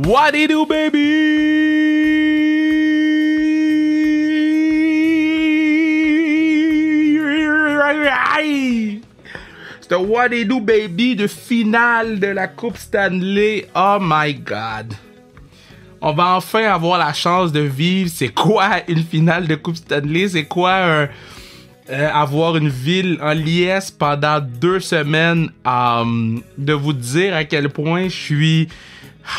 What you do, baby? C'est What you do, baby de finale de la Coupe Stanley. Oh my God. On va enfin avoir la chance de vivre. C'est quoi une finale de Coupe Stanley? C'est quoi euh, avoir une ville en liesse pendant deux semaines, um, de vous dire à quel point je suis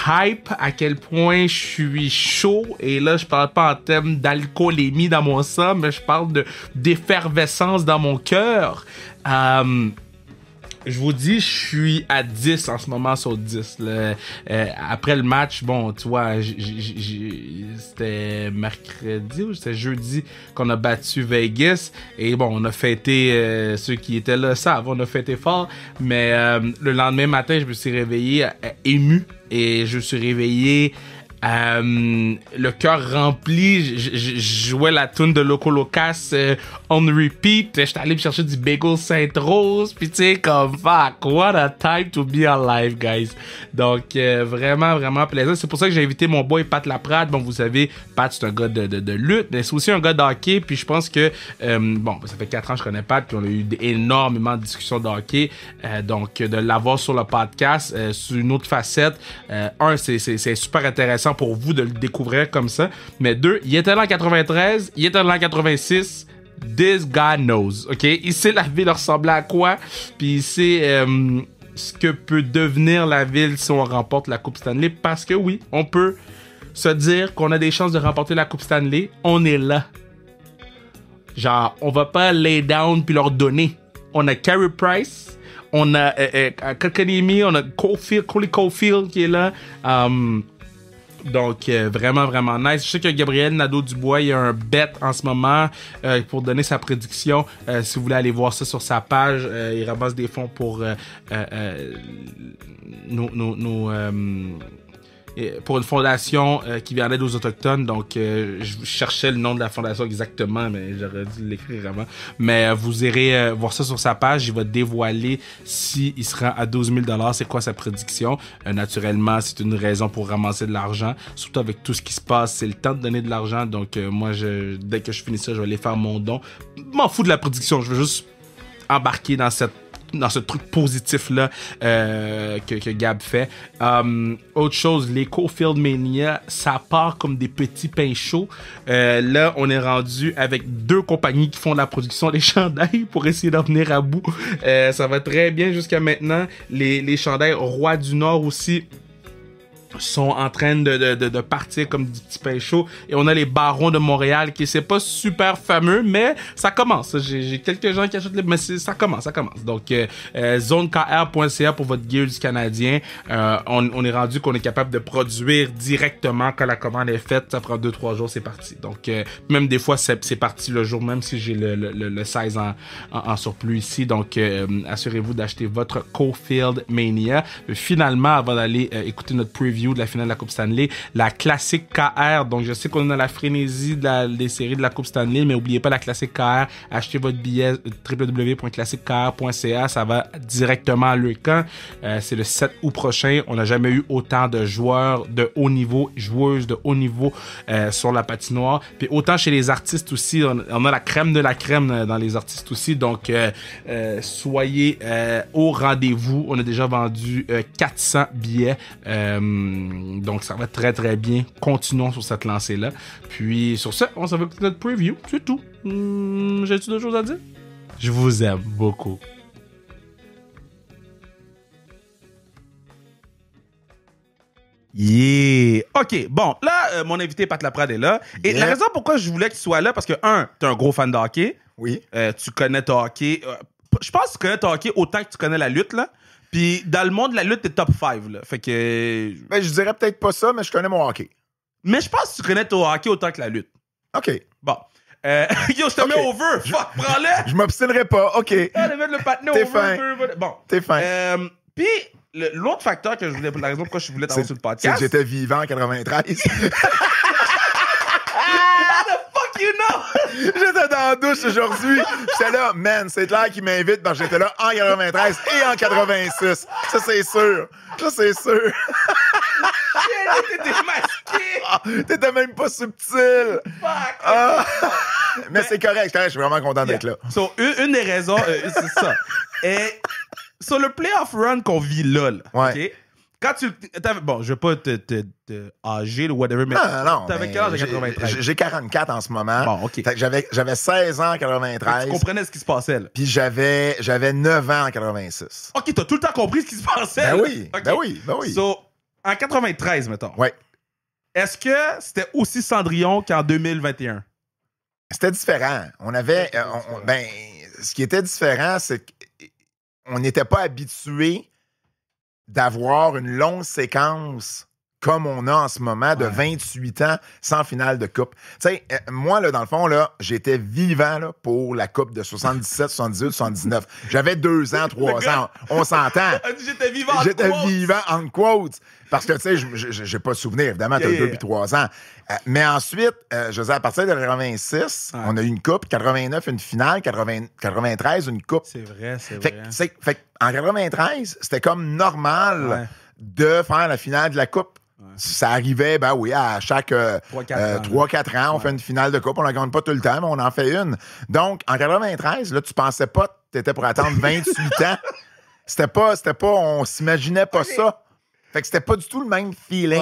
hype, à quel point je suis chaud. Et là, je parle pas en termes d'alcoolémie dans mon sang, mais je parle d'effervescence dans mon cœur. Euh, je vous dis, je suis à 10 en ce moment sur 10. Euh, après le match, bon, tu vois, c'était mercredi ou c'était jeudi qu'on a battu Vegas. Et bon, on a fêté, euh, ceux qui étaient là savent, on a fêté fort. Mais le lendemain matin, je me suis réveillé ému et je suis réveillé euh, le cœur rempli, je jouais la tune de Loco Locas euh, on repeat, j'étais allé me chercher du bagel Saint rose puis tu sais, comme fuck, what a time to be alive, guys. Donc, euh, vraiment, vraiment plaisant. C'est pour ça que j'ai invité mon boy Pat Laprade. Bon, vous savez, Pat, c'est un gars de, de, lutte, mais c'est aussi un gars d'hockey, puis je pense que, bon, ça fait 4 ans que je connais Pat, puis on a eu énormément de discussions d'hockey. donc, de l'avoir sur le podcast, sur une autre facette, un, c'est super intéressant pour vous de le découvrir comme ça. Mais deux, il était en 93, il était là en 86. This guy knows, ok? Il sait la ville ressemble à quoi, puis il sait euh, ce que peut devenir la ville si on remporte la Coupe Stanley. Parce que oui, on peut se dire qu'on a des chances de remporter la Coupe Stanley. On est là. Genre, on va pas lay down puis leur donner. On a Carey Price, on a euh, euh Kakanimi, on a Coley Caulfield qui est là. Um, donc, euh, vraiment, vraiment nice. Je sais que Gabriel Nadeau-Dubois, il a un bet en ce moment euh, pour donner sa prédiction. Euh, si vous voulez aller voir ça sur sa page, il ramasse des fonds pour nos... nos, nos pour une fondation euh, qui vient en aide aux Autochtones. Donc, euh, je cherchais le nom de la fondation exactement, mais j'aurais dû l'écrire avant. Mais euh, vous irez voir ça sur sa page. Il va dévoiler s'il il sera à 12 000 c'est quoi sa prédiction. naturellement, c'est une raison pour ramasser de l'argent, surtout avec tout ce qui se passe. C'est le temps de donner de l'argent. Donc, moi, je, dès que je finis ça, je vais aller faire mon don. M'en fous de la prédiction. Je veux juste embarquer dans cette dans ce truc positif-là euh, que, Gab fait. Euh, autre chose, les Cofield Mania, ça part comme des petits pains chauds. Euh, là, on est rendu avec deux compagnies qui font de la production des chandails pour essayer d'en venir à bout. ça va très bien jusqu'à maintenant. Les, les chandails Roi du Nord aussi sont en train de, de, partir comme du petit pain chaud. Et on a les barons de Montréal qui, c'est pas super fameux, mais ça commence. J'ai quelques gens qui achètent les... Mais ça commence, ça commence. Donc, euh, euh, zonekr.ca pour votre gear du Canadien. Euh, on, est rendu qu'on est capable de produire directement quand la commande est faite. Ça prend 2-3 jours, c'est parti. Donc, même des fois, c'est parti le jour même si j'ai le, le, le, 16 en, en, surplus ici. Donc, assurez-vous d'acheter votre Cofield Mania. Finalement, avant d'aller écouter notre preview de la finale de la Coupe Stanley, la classique KR. Donc, je sais qu'on est dans la frénésie des séries de la Coupe Stanley, mais oubliez pas la classique KR. Achetez votre billet euh, www.classiquekr.ca. Ça va directement à le euh, c'est le 7 août prochain. On n'a jamais eu autant de joueurs de haut niveau, joueuses de haut niveau euh, sur la patinoire. Puis autant chez les artistes aussi, on, a la crème de la crème dans les artistes aussi. Donc, soyez au rendez-vous. On a déjà vendu 400 billets. Euh, donc ça va très très bien. Continuons sur cette lancée-là. Puis sur ça, on s'en va notre preview. C'est tout. Hmm, j'ai-tu d'autres choses à dire? Je vous aime beaucoup. Yeah! OK, bon, là, euh, mon invité Pat Laprade est là. Et la raison pourquoi je voulais qu'il soit là, parce que, un, t'es un gros fan de hockey. Oui. Euh, tu connais ton hockey. je pense que tu connais ton hockey autant que tu connais la lutte, là. Puis dans le monde la lutte, est top 5. Là. Fait que. Ben, je dirais peut-être pas ça, mais je connais mon hockey. Mais je pense que tu connais ton hockey autant que la lutte. OK. Bon. Euh, yo, je te mets over. Fuck, prends-le. je m'obstinerai pas. OK. Allez mettre le patin T'es fin. Bon. T'es fin. Euh, Puis, l'autre facteur que je voulais. La raison pourquoi je voulais t'avoir sur le podcast. C'est que j'étais vivant en 93. J'étais dans la douche aujourd'hui. J'étais là, man, c'est clair qui m'invite parce que j'étais là en 93 et en 86. Ça, c'est sûr. Ça, c'est sûr. T'étais masqué! Ah, t'étais même pas subtil! Fuck! Ah. mais, c'est correct, je suis vraiment content d'être là. So, une, des raisons, euh, c'est ça. Et sur le playoff run qu'on vit là, là quand tu. Bon, je veux pas te, âgé ou whatever, mais. Non, non. T'avais quel âge en 93? J'ai 44 en ce moment. Bon, OK. j'avais 16 ans en 93. tu comprenais ce qui se passait, Puis j'avais j'avais 9 ans en 86. OK, t'as tout le temps compris ce qui se passait. Ben oui. Ben oui, ben oui. en 93, mettons. Oui. Est-ce que c'était aussi Cendrillon qu'en 2021? C'était différent. On avait. Euh, ben, ce qui était différent, c'est qu'on n'était pas habitué d'avoir une longue séquence comme on a en ce moment de 28 ans sans finale de coupe. Tu euh, moi, là, dans le fond, là, j'étais vivant pour la coupe de 77, 78, 79. J'avais deux ans, trois ans. On s'entend. j'étais vivant J'étais vivant en quotes. Parce que, tu sais, j'ai pas de souvenir, évidemment, tu as deux puis trois ans. Euh, mais ensuite, euh, je à partir de 86, on a eu une coupe, 89, une finale, 93, une coupe. C'est vrai, c'est vrai. en 93, c'était comme normal de faire la finale de la coupe. Ça arrivait, ben oui, à chaque 3-4 euh, euh, ans, on fait une finale de coupe, on la gagne pas tout le temps, mais on en fait une. Donc, en 93, là, tu pensais pas, tu étais pour attendre 28 ans. C'était pas, c'était pas, on s'imaginait pas ça. Fait que c'était pas du tout le même feeling.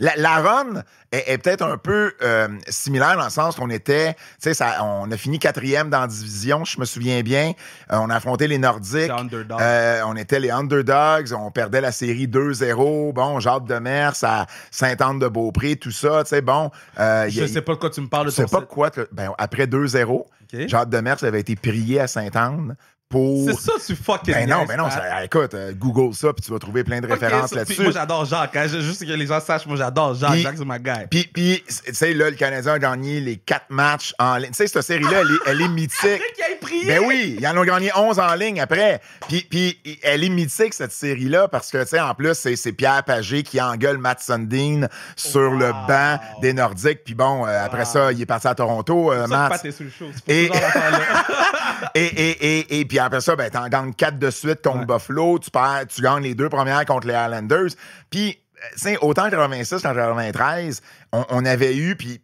La, run est, peut-être un peu euh, similaire dans le sens qu'on était, tu sais, on a fini quatrième dans la division, je me souviens bien. Euh, on a affronté les Nordiques. Euh, on était les underdogs. On perdait la série 2-0. Bon, Jacques mer à saint anne de beaupré tout ça, tu sais, bon. je sais pas de quoi tu me parles de Je sais pas quoi. Ben, après 2-0, okay. de Demers avait été prié à Sainte-Anne c'est ça, tu fucking. Ben non, ben non, écoute, euh, Google ça, puis tu vas trouver plein de références là-dessus. Moi, j'adore Jacques. Hein. juste que les gens sachent, moi, j'adore Jacques. Jacques, c'est ma guy. Puis, puis tu sais, là, le Canadien a gagné les quatre matchs en ligne. Tu sais, cette série-là, elle, est mythique. Après ben oui, ils en ont gagné 11 en ligne après. Puis, puis elle est mythique, cette série-là, parce que, tu sais, en plus, c'est Pierre Pagé qui engueule Matt Sundin sur le banc des Nordiques. Puis bon, euh, après ça, il est parti à Toronto. Euh, Matt. Pas, sous le Et, puis après ça, ben, en gagnes 4 de suite contre Buffalo, tu perds, tu gagnes les deux premières contre les Highlanders. Puis, euh, autant en 86 qu'en 93, on, avait eu, puis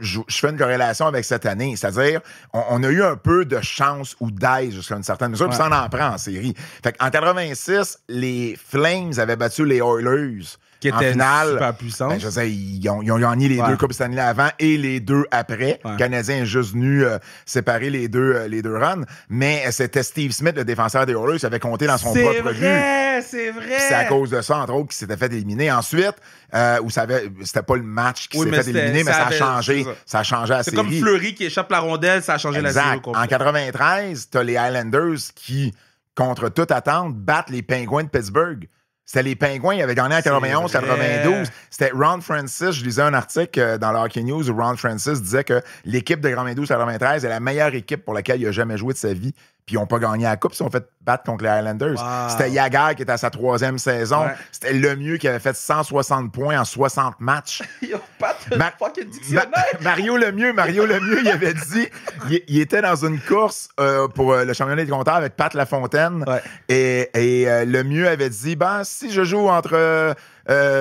je, fais une corrélation avec cette année. C'est-à-dire, on, a eu un peu de chance ou d'aise jusqu'à une certaine mesure, puis ça en, prend en série. en 86, les Flames avaient battu les Oilers qui était super ben, puissante. je sais, ils ont, ils ont gagné les deux Coupes Stanley avant et les deux après. Le Canadien est juste venu euh, séparer les deux, euh, les deux runs. Mais euh, c'était Steve Smith, le défenseur des Oilers, qui avait compté dans son propre vrai, but. C'est vrai, c'est à cause de ça, entre autres, qu'il s'était fait éliminer. Ensuite, où ça c'était pas le match qui s'était fait éliminer, mais ça, a changé. Ça. a changé la série. C'est comme Fleury qui échappe la rondelle, ça a changé la série. Exact. en 93, t'as les Islanders qui contre toute attente, battent les Penguins de Pittsburgh. C'était les Pingouins, ils avaient gagné en 91, 92. C'était Ron Francis, je lisais un article euh, dans Hockey News où Ron Francis disait que l'équipe de 92-93 est la meilleure équipe pour laquelle il a jamais joué de sa vie puis ils n'ont pas gagné la Coupe, ils ont fait battre contre les Highlanders. C'était Yagar qui était à sa troisième saison. C'était le mieux qui avait fait 160 points en 60 matchs. Il dictionnaire. Mario Lemieux, Mario Lemieux, il avait dit, il, était dans une course euh, pour euh, le championnat des compteurs avec Pat Lafontaine. Et, et euh, mieux Lemieux avait dit, ben, si je joue entre...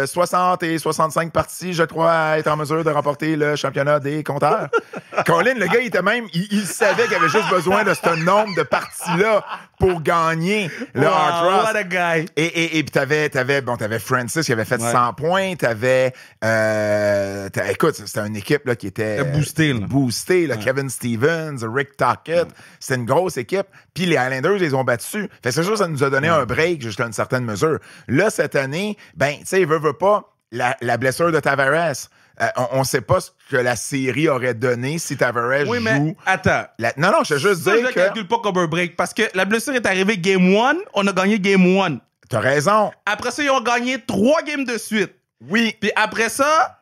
60 euh, et 65 parties, je crois, être en mesure de remporter le championnat des compteurs. Colin, le gars, il était même, il, il savait qu'il avait juste besoin de ce nombre de parties-là pour gagner le What a guy. Et, et, et puis t'avais, t'avais, bon, t'avais Francis qui avait fait 100 points, t'avais, euh, écoute, c'était une équipe là, qui était boostée, boostée Kevin Stevens, Rick Tockett, c'était une grosse équipe. Puis les Highlanders les ont battus. Fait c'est sûr ça nous a donné un break jusqu'à une certaine mesure. Là cette année, ben, tu sais, veut veut pas la, la blessure de Tavares euh, on ne sait pas ce que la série aurait donné si Tavares oui, Mais attends. Non, non, je veux juste que Je ne calcule pas comme break parce que la blessure est arrivée game one, on a gagné game one. T'as raison. Après ça, ils ont gagné trois games de suite. Oui. Puis après ça,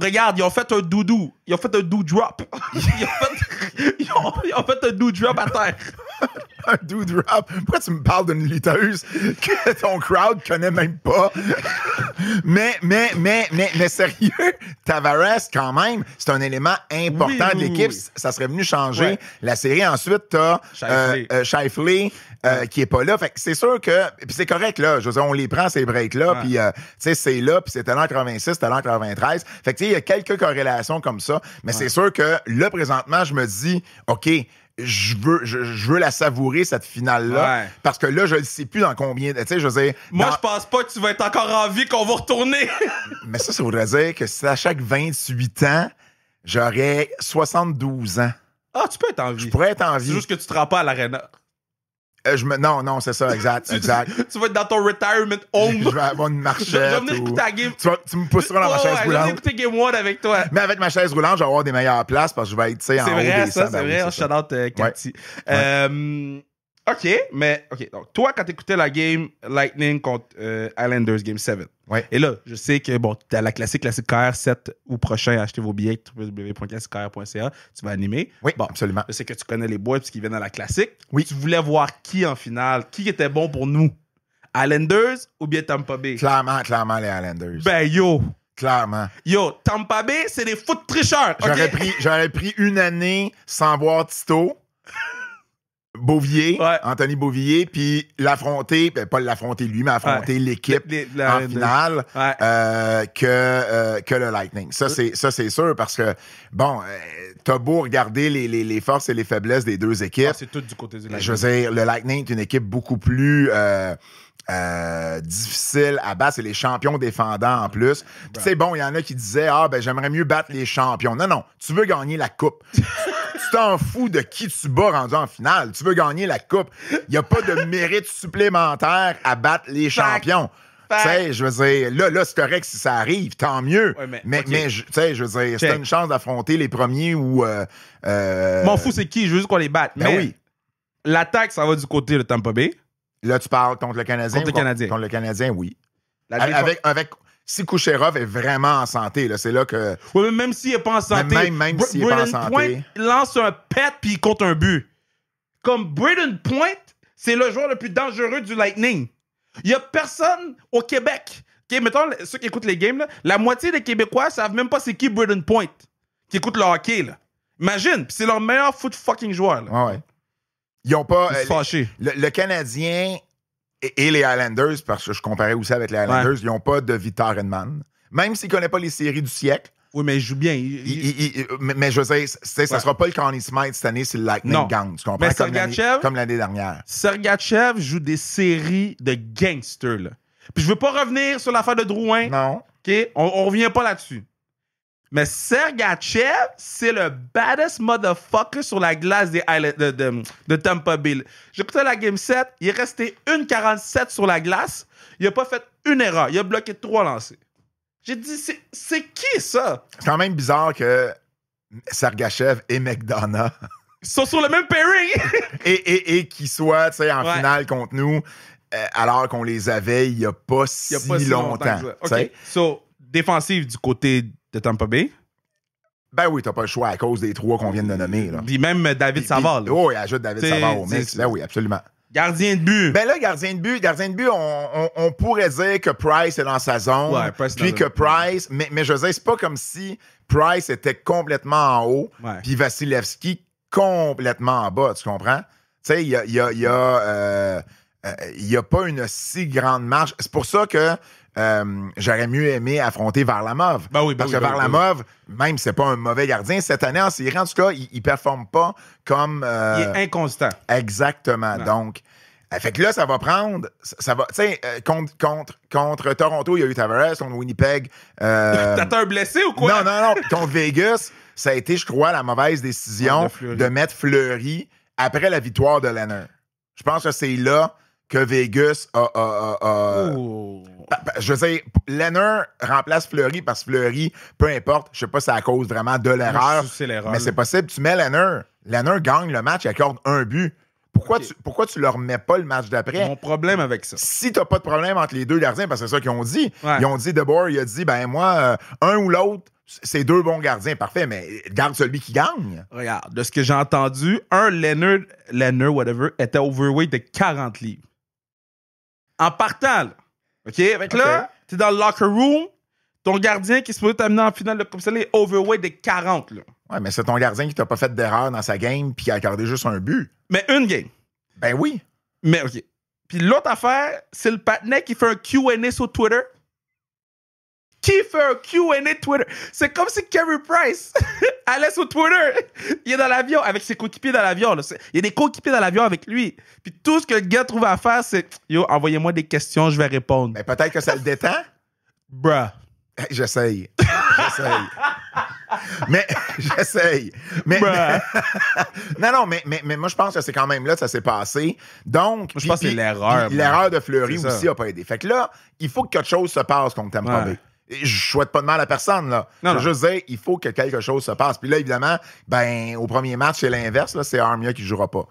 regarde, ils ont fait un doudou. Ils ont fait un drop. ils, ont fait, ils, ont, fait un drop à terre. un dude rap. Pourquoi tu me parles d'une lutteuse que ton crowd connaît même pas? mais, mais, mais, mais, mais sérieux, Tavares, quand même, c'est un élément important de l'équipe. Ça serait venu changer la série. Ensuite, t'as euh, Shifley, euh, euh, qui est pas là. Fait que c'est sûr que. Puis c'est correct, là. Je veux dire, on les prend, ces breaks-là. Puis, tu sais, c'est là. Puis c'était l'an 86, c'était 93. Fait que, tu sais, il y a quelques corrélations comme ça. Mais c'est sûr que là, présentement, je me dis, OK, je veux, je, veux la savourer, cette finale-là. Parce que là, je ne sais plus dans combien. Tu sais, je ne Moi, je pense pas que tu vas être encore en vie, qu'on va retourner. Mais ça, ça voudrait dire que à chaque 28 ans, j'aurais 72 ans. Ah, tu peux être en vie. Je pourrais être en vie. C'est juste que tu te rends pas à l'aréna. Euh, je Non, non, c'est ça, exact, exact. tu vas être dans ton retirement home. je vais avoir une marche Je vais venir écouter game. Tu, vas, tu me pousseras dans ma chaise roulante. Je vais écouter Game One avec toi. Mais avec ma chaise roulante, je vais avoir des meilleures places parce que je vais être, tu sais, en haut des ça, C'est ben vrai, ça, c'est vrai. Euh, Cathy. Euh, OK, mais OK. Donc, toi, quand t'écoutais la game Lightning contre euh, Islanders Game 7, et là, je sais que bon, à la classique Classique KR 7 ou prochain, achetez vos billets www.classiquekr.ca, tu vas animer. Oui, bon, absolument. Je sais que tu connais les boys puisqu'ils viennent à la classique. Oui. Tu voulais voir qui en finale, qui était bon pour nous Islanders ou bien Tampa Bay Clairement, clairement les Islanders. Ben yo, Clairement. Yo, Tampa Bay, c'est des foot tricheurs. J'aurais pris, une année sans voir Tito. Beauvier, Anthony Beauvillier, puis l'affronter, ben pas l'affronter lui, mais affronter l'équipe en finale euh, que, euh, que le Lightning. Ça, c'est ça c'est sûr, parce que, bon, euh, t'as beau regarder les, forces et les faiblesses des deux ah, équipes. c'est tout du côté du Lightning. Je veux dire, le Lightning est une équipe beaucoup plus... difficile à battre. C'est les champions défendants en plus. C'est bon, il y en a qui disaient Ah, ben, j'aimerais mieux battre les champions. Non, non, tu veux gagner la coupe. tu t'en fous de qui tu bats rendu en finale. Tu veux gagner la coupe. Il n'y a pas de mérite supplémentaire à battre les champions. Tu sais, je veux dire, là, là c'est correct si ça arrive, tant mieux. mais, mais, tu sais, je veux dire, c'est une chance d'affronter les premiers ou. Euh, euh, M'en fous, c'est qui, je veux juste qu'on les batte. Ben mais oui. L'attaque, ça va du côté de Tampa Bay. Là, tu parles contre le Canadien. Contre le Canadien. Contre, le Canadien, oui. Avec, avec, si Kucherov est vraiment en santé, c'est là que. Oui, mais même s'il n'est pas en santé, même, même s'il pas en santé. Point lance un pet puis il compte un but. Comme Braden Point, c'est le joueur le plus dangereux du Lightning. Il n'y a personne au Québec. OK, mettons, ceux qui écoutent les games, la moitié des Québécois ne savent même pas c'est qui Braden Point qui écoute le hockey. Imagine, c'est leur meilleur foot fucking joueur. ouais. Ils ont pas. Euh, le, Canadien et, les Highlanders, parce que je comparais aussi avec les Highlanders, ils n'ont pas de Vitar Edman. Même s'ils ne connaissent pas les séries du siècle. Oui, mais ils joue bien. mais, je sais, ça ne sera pas le Connie Smith cette année c'est le Lightning Gang, Tu comprends? Mais comme l'année dernière. Sergachev joue des séries de gangsters. Puis je veux pas revenir sur l'affaire de Drouin. Non. On, ne revient pas là-dessus. Mais Sergachev, c'est le baddest motherfucker sur la glace des de, de, Bill. Tampa Bay. la game 7, il est resté 1,47 sur la glace. Il n'a pas fait une erreur. Il a bloqué trois lancers. J'ai dit, c'est qui ça? C'est quand même bizarre que Sergachev et McDonough. sont sur le même pairing! et et, et qu'ils soient en finale contre nous, euh, alors qu'on les avait il n'y a pas a pas longtemps. So, défensive du côté de Tampa Bay. Ben oui, t'as pas le choix à cause des trois qu'on vient de nommer. Puis même euh, David Savard. Oui, ajoute David Savard au mix. Ben oui, absolument. Gardien de but. Ben là, gardien de but, gardien de but, on, pourrait dire que Price est dans sa zone. puis que Price, mais, mais je sais c'est pas comme si Price était complètement en haut, puis Vasilevski complètement en bas, tu comprends? Tu sais, il y a, y y a, euh, euh, y a pas une si grande marge. C'est pour ça que euh, j'aurais mieux aimé affronter Varlamov. Ben ben parce que ben Varlamov, même c'est pas un mauvais gardien, cette année en en tout cas, il, ne performe pas comme. Euh, il est inconstant. Exactement. Donc. Euh, fait que là, ça va prendre, ça va, tu sais, contre, contre, Toronto, il y a eu Tavares, contre Winnipeg. T'as un blessé ou quoi? Non, non, non. contre Vegas, ça a été, je crois, la mauvaise décision ah, de, mettre Fleury après la victoire de Lennon. Je pense que c'est là que Vegas a, a oh je sais, dire, remplace Fleury parce que Fleury, peu importe, je sais pas si c'est à cause vraiment de l'erreur. Mais c'est possible, tu mets Leonard. Leonard gagne le match, il accorde un but. Pourquoi, tu, pourquoi tu leur mets pas le match d'après? Mon problème avec ça. Si t'as pas de problème entre les deux gardiens, parce que c'est ça qu'ils ont dit. Ils ont dit, d'abord, il a dit, ben moi, euh, un ou l'autre, c'est deux bons gardiens, parfait, mais garde celui qui gagne. Regarde, de ce que j'ai entendu, un Leonard, whatever, était overweight de 40 livres. En partant, OK? avec là, t'es dans le locker room. Ton gardien qui se peut t'amener en finale de Coupe Stanley est overweight de 40. Là. Ouais, mais c'est ton gardien qui t'a pas fait d'erreur dans sa game puis qui a gardé juste un but. Mais une game. Ben oui. Mais OK. Puis l'autre affaire, c'est le patinet qui fait un QA sur Twitter qui fait QA Twitter? C'est comme si Kerry Price allait sur Twitter. Il est dans l'avion avec ses coéquipiers dans l'avion. Il y a des coéquipiers dans l'avion avec lui. Puis tout ce que le gars trouve à faire, c'est Yo, envoyez-moi des questions, je vais répondre. Mais peut-être que ça le détend. Bruh. Eh, j'essaye. J'essaye. mais j'essaye. Mais, non, non, mais, mais, moi, je pense que c'est quand même là que ça s'est passé. Donc, je pense que l'erreur. L'erreur de Fleury aussi n'a pas aidé. Fait que là, il faut que quelque chose se passe contre Tampa ouais je souhaite pas de mal à personne. Là. Je veux dire, il faut que quelque chose se passe. Puis là, évidemment, ben, au premier match, c'est l'inverse. C'est Armia qui jouera pas.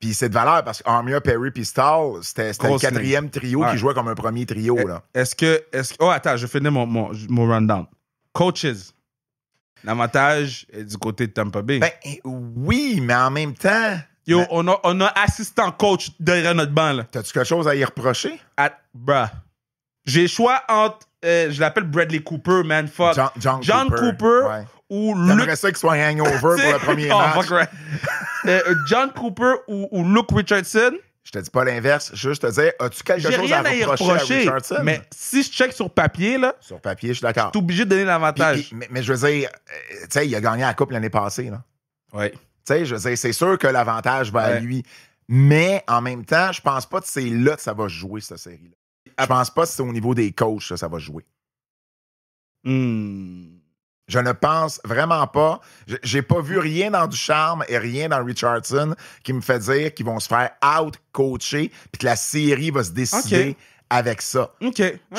Puis c'est de valeur parce qu'Armia, Perry Pistol, c'était le quatrième trio qui jouait comme un premier trio. E, est-ce que, est Oh, attends, je finis mon, mon, mon rundown. Coaches. L'avantage est du côté de Tampa Bay. Ben, oui, mais en même temps. Yo, on, a, on a assistant coach derrière notre banc. T'as-tu quelque chose à y reprocher? bruh. J'ai choix entre euh, je l'appelle Bradley Cooper, man, fuck. John, Cooper, ou Luke... J'aimerais ça qu'il soit hangover pour le premier oh, match. Euh, euh, John Cooper ou, Luke Richardson. Je te dis pas l'inverse, juste te dire, as-tu quelque chose à, à reprocher, à Richardson? Mais si je check sur papier, là... Sur papier, je suis d'accord. Je suis obligé de donner l'avantage. Mais, je veux dire, tu sais, il a gagné la Coupe l'année passée, là. Oui. Tu sais, je veux dire, c'est sûr que l'avantage va à lui. Mais en même temps, je pense pas que c'est là que ça va jouer, cette série-là. Je pense pas si c'est au niveau des coachs que ça va jouer. Hmm. Je ne pense vraiment pas. J'ai pas vu rien dans Ducharme et rien dans Richardson qui me fait dire qu'ils vont se faire out-coacher puis que la série va se décider avec ça. Je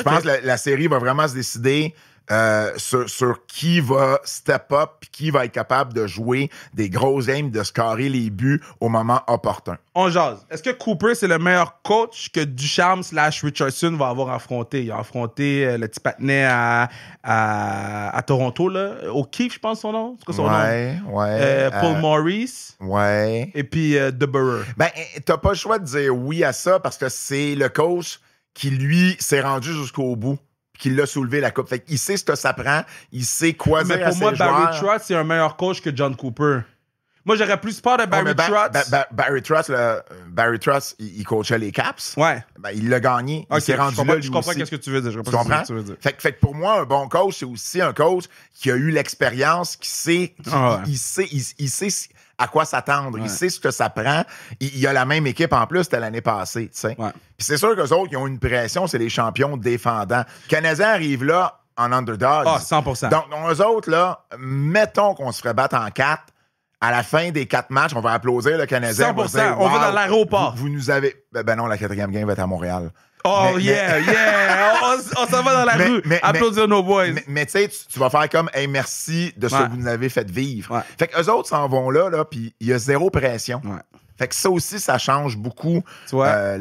pense que la, série va vraiment se décider euh, sur, qui va step up, qui va être capable de jouer des gros aims, de scorer les buts au moment opportun. On jase. Est-ce que Cooper, c'est le meilleur coach que Ducharme slash Richardson va avoir affronté? Il a affronté euh, le petit patinet à, Toronto, là. au Keefe, je pense son nom. C'est quoi son nom? Ouais, euh, Paul Maurice. Ouais. Et puis De Burrow. Ben, eh, eh, t'as pas le choix de dire oui à ça parce que c'est le coach qui, lui, s'est rendu jusqu'au bout qu'il l'a soulevé la coupe. Fait qu'il sait ce que ça prend, il sait quoi Mais pour moi, Barry Truss, c'est un meilleur coach que John Cooper. Moi, j'aurais plus peur de ah, Barry Truss. Barry Truss, Barry Trotz euh, il, coachait les Caps. Ouais. Ben, il l'a gagné. il rendu je comprends, ce que tu veux dire. Je comprends. ce que tu veux dire. Fait, que pour moi, un bon coach, c'est aussi un coach qui a eu l'expérience, qui sait, ah il, sait, il sait à quoi s'attendre. Il sait ce que ça prend. Il, y a la même équipe en plus que l'année passée. c'est sûr qu'eux autres, ils ont une pression, c'est les champions défendants. Canadien arrive là en underdog. Ah, 100 Donc, eux autres, là, mettons qu'on se ferait battre en quatre. À la fin des quatre matchs, on va applaudir le Canadien. 100 on va, dans l'aéroport. vous, nous avez. Ben, ben, non, la quatrième game va être à Montréal. Oh yeah, yeah! On, s'en va dans la rue. Applaudir nos boys. Mais, tu sais, tu vas faire comme, hey, merci de ce que vous nous avez fait vivre. Fait que eux autres s'en vont là, là puis il y a zéro pression. Fait que ça aussi, ça change beaucoup euh,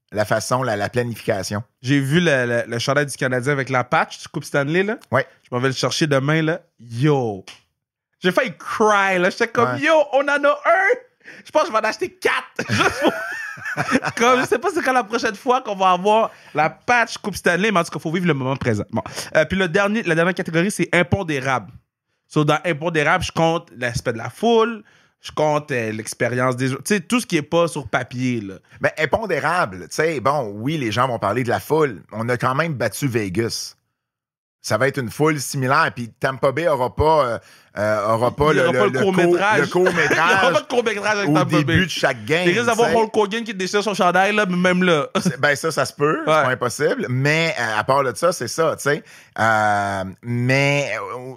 la, façon, la, planification. J'ai vu le, le, du Canadien avec la patch, tu coupes Stanley, là. Ouais. Je m'en vais le chercher demain, là. Yo! J'ai failli cry, là. J'étais comme, yo, on en a un! je pense que je vais en acheter quatre. Je ne sais pas c'est quand la prochaine fois qu'on va avoir la patch Coupe Stanley, mais en tout cas, il faut vivre le moment présent. Bon. Euh, puis le dernier, la dernière catégorie, c'est impondérable. So, dans impondérable, je compte l'aspect de la foule, je compte euh, l'expérience des joueurs, Tu sais, tout ce qui est pas sur papier. Mais impondérable, tu sais, bon, oui, les gens vont parler de la foule. On a quand même battu Vegas ça va être une foule similaire. Puis Tampa Bay n'aura pas, euh, euh, aura pas, le, le, le court-métrage. pas court-métrage avec Tampa Bay. le début de chaque game. Il risque d'avoir Hulk Hogan qui déchire son chandail, là, même là. ben ça, ça se peut. C'est pas impossible. Mais euh, à part de ça, c'est ça, tu sais. mais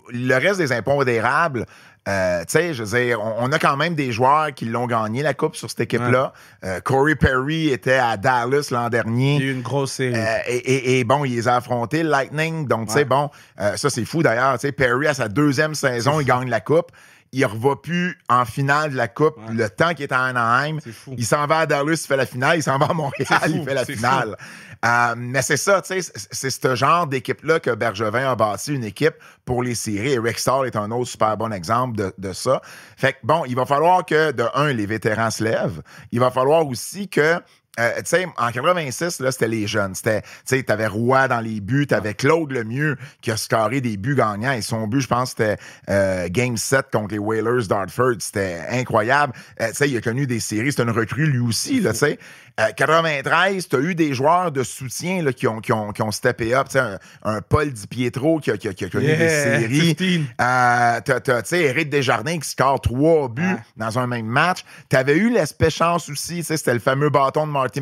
le reste des impôts impondérables, euh, tu sais, je on, a quand même des joueurs qui l'ont gagné la coupe sur cette équipe-là. Euh, Corey Perry était à Dallas l'an dernier. Il a une grosse série. Euh, et, bon, il les a affrontés, Lightning. Donc, tu sais, bon, ça c'est fou d'ailleurs. Tu sais, Perry à sa deuxième saison, il gagne la coupe il ne revoit plus en finale de la Coupe le temps qu'il est à Anaheim. Il s'en va à Dallas, il fait la finale. Il s'en va à Montréal, il fait la finale. Euh, mais c'est ça, tu sais, c'est ce genre d'équipe-là que Bergevin a bâti une équipe pour les séries. Et Rick est un autre super bon exemple de, de, ça. Fait que bon, il va falloir que, de un, les vétérans se lèvent. Il va falloir aussi que euh, tu sais, en 86, c'était les jeunes. C'était, tu sais, t'avais Roy dans les buts, t'avais Claude Lemieux qui a scoré des buts gagnants. Et son but, je pense, c'était euh, Game 7 contre les Whalers d'Hartford. C'était incroyable. Euh, tu sais, il a connu des séries. c'était une recrue lui aussi, là, tu sais. 93, t'as eu des joueurs de soutien là, qui, ont, qui, ont, steppé up. un, Paul Di qui a, connu des séries. t'as, tu sais, Eric Desjardins qui score trois buts dans un même match. T'avais eu l'espèce chance aussi. Tu sais, c'était le fameux bâton de qui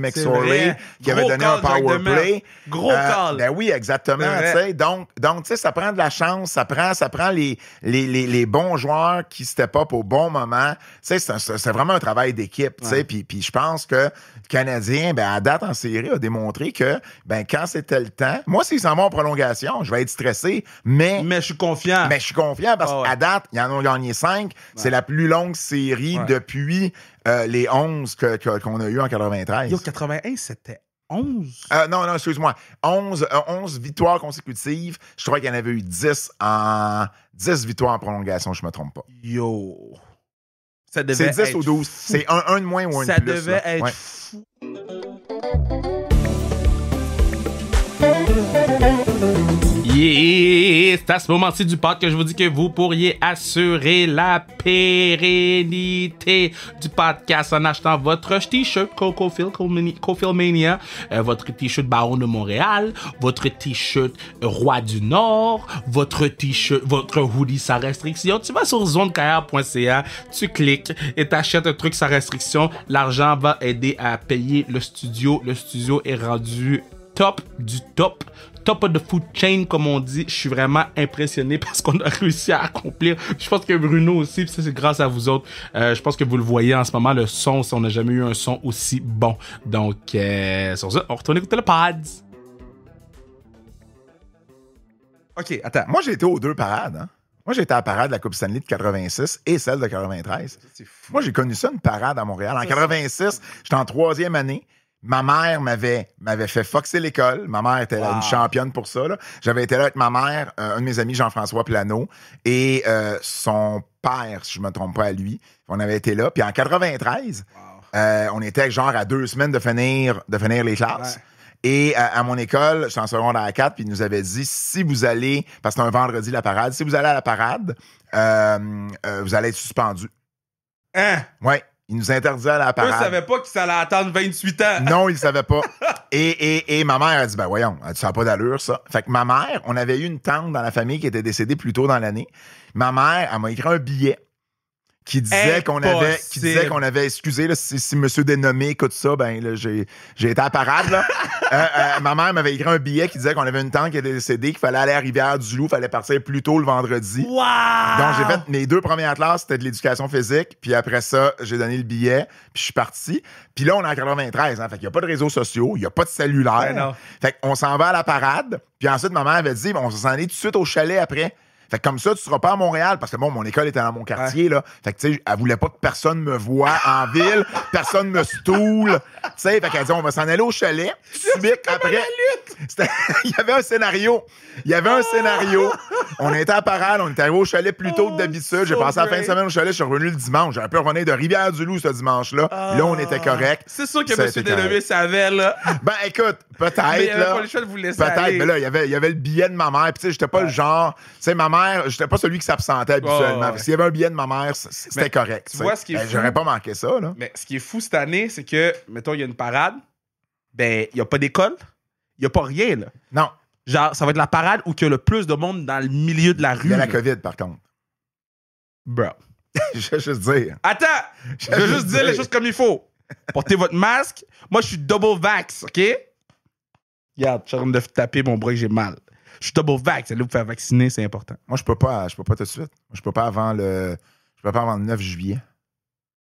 avait donné un power play. Gros euh, call. Ben oui, exactement. Donc, donc ça prend de la chance, ça prend, ça prend les, les, bons joueurs qui step up au bon moment. c'est vraiment un travail d'équipe. puis, je pense que le Canadien, ben, à date en série, a démontré que ben, quand c'était le temps, moi, s'ils s'en vont en prolongation, je vais être stressé, mais. Mais je suis confiant. Mais je suis confiant parce ah qu'à date, ils en a gagné cinq. C'est la plus longue série depuis euh, les 11 qu'on que, a eu en 93. Yo, 91, c'était 11? Euh, non, non, excuse-moi. 11, 11, euh, victoires consécutives. Je crois qu'il y en avait eu 10 en 10 victoires en prolongation, je me trompe pas. Yo. C'est 10 ou 12. C'est un, de moins ou un de plus. Ça devait être fou. Yeah! C'est à ce moment-ci du podcast que je vous dis que vous pourriez assurer la pérennité du podcast en achetant votre t-shirt Coco Mania, euh, votre t-shirt Baron de Montréal, votre t-shirt Roi du Nord, votre t-shirt, votre hoodie sans restriction. Tu vas sur zonecarrière.ca, tu cliques et t'achètes un truc sans restriction. L'argent va aider à payer le studio. Le studio est rendu top du top top of the food chain, comme on dit. Je suis vraiment impressionné parce qu'on a réussi à accomplir. Je pense que Bruno aussi, ça c'est grâce à vous autres. Euh, je pense que vous le voyez en ce moment, le son, on n'a jamais eu un son aussi bon. Donc, euh, sur ça, on retourne écouter le Pads. OK, attends. Moi, j'ai été aux deux parades. Hein. Moi, j'ai été à la parade de la Coupe Stanley de 86 et celle de 93. Moi, j'ai connu ça, une parade à Montréal. En 86, j'étais en troisième année. Ma mère m'avait, m'avait fait foxer l'école. Ma mère était une championne pour ça. J'avais été là avec ma mère, euh, un de mes amis, Jean-François Plano, et euh, son père, si je me trompe pas à lui. On avait été là. Puis en 93, euh, on était genre à deux semaines de finir, de les classes. Et à, mon école, je suis en seconde à 4, puis ils nous avait dit si vous allez, parce que c'est un vendredi la parade, si vous allez à la parade, vous allez être suspendu. Hein? Ouais. Il nous interdisait à la parade. Eux ne savaient pas ça allait attendre 28 ans. non, ils ne savaient pas. Et, et, et, ma mère a dit Ben voyons, ah, ça n'a pas d'allure, ça. Fait que ma mère, on avait eu une tante dans la famille qui était décédée plus tôt dans l'année. Ma mère, elle m'a écrit un billet qui disait qu'on avait, qui disait qu'on avait, excusé si, Monsieur dénommé écoute ça, ben là, j'ai, été à la parade. Là. Euh, euh, ma mère m'avait écrit un billet qui disait qu'on avait une tante qui était décédée, qu'il fallait aller à Rivière-du-Loup, fallait partir plus tôt le vendredi. Donc j'ai fait mes deux premières classes, c'était de l'éducation physique, puis après ça, j'ai donné le billet, puis je suis parti. Puis là, on est en 93, hein, fait qu'il n'y a pas de réseaux sociaux, il n'y a pas de cellulaire. Ben fait qu'on s'en va à la parade, puis ensuite, ma mère avait dit, on s'en est tout de suite au chalet après. Fait comme ça, tu seras pas à Montréal parce que bon, mon école était dans mon quartier, là. Fait que tu sais, elle voulait pas que personne me voie en ville, personne me stoule. Tu sais, fait qu'elle dit, on va s'en aller au chalet. après. Il y avait un scénario. Il y avait un scénario. Ah! On était à Parade, on était arrivé au chalet plus tôt que oh, d'habitude. J'ai passé la fin de semaine au chalet, je suis revenu le dimanche. J'ai un peu revenu de Rivière-du-Loup ce dimanche-là. Ah. Là, on était correct. C'est sûr que M. ça savait, là. Ben, écoute, peut-être. Peut-être, mais là, il y avait, il y avait le billet de ma mère. Puis, tu sais, j'étais pas le genre. Tu sais, je j'étais pas celui qui s'absentait habituellement. S'il y avait un billet de ma mère, c'était correct. Tu vois, ben, J'aurais pas manqué ça. Là. Mais ce qui est fou cette année, c'est que, mettons, il y a une parade, ben, il n'y a pas d'école, il n'y a pas rien. Là. Non. Genre, ça va être la parade où il y a le plus de monde dans le milieu de la rue. Il y a la COVID, par contre. Bro. je vais juste dire. Attends! Je vais juste dire les choses comme il faut. Portez votre masque. Moi, je suis double vax, OK? Regarde, je suis en train de taper mon bras j'ai mal je suis double vax, allez vous faire vacciner, c'est important. Moi, je peux pas, je peux pas tout de suite. Je peux pas avant le, je peux pas avant le 9 juillet.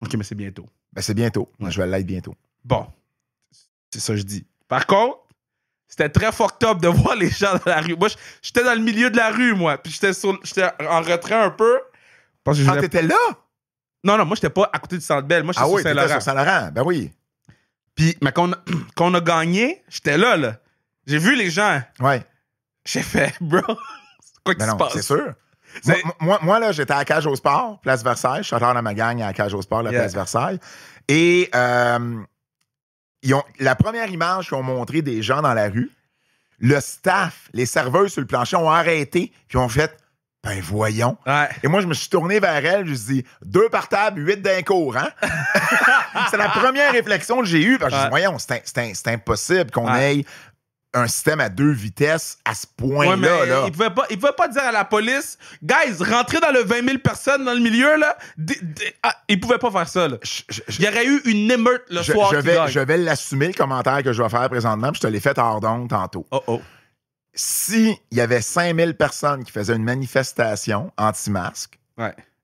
OK, mais c'est bientôt. Ben, c'est bientôt. Moi, Je vais l'être bientôt. Bon. C'est ça que je dis. Par contre, c'était très fort top de voir les gens dans la rue. Moi, j'étais dans le milieu de la rue, moi. Puis j'étais en retrait un peu. Parce que Quand ah, là? Non, non, moi, j'étais pas à côté du Centre belle Moi, je suis ah sur oui, Saint-Laurent. saint ben oui. Puis, mais qu'on a gagné, j'étais là, là. J'ai vu les gens. Ouais. J'ai fait, bro, c'est quoi qui ben se passe? C'est sûr. Moi, là, j'étais à cage au sport, place Versailles. Je suis à ma gang à cage au sport, la place Versailles. Et euh, ont, la première image qu'ils ont montré des gens dans la rue, le staff, les serveurs sur le plancher ont arrêté puis ont fait ben voyons. Et moi, je me suis tourné vers elle, je dit « deux par table, huit d'un cours, hein? c'est la première réflexion que j'ai eue. Parce que je voyons, c'est impossible qu'on aille un système à deux vitesses à ce point-là. Il ne pouvait, pas dire à la police, guys, rentrez dans le 20 000 personnes dans le milieu, là. ne ah, pouvait pas faire ça. il y aurait eu une émeute le soir. Je vais, je vais l'assumer, le commentaire que je vais faire présentement, puis je te l'ai fait hors d'onde tantôt. Oh oh. S'il y avait 5 000 personnes qui faisaient une manifestation anti-masque,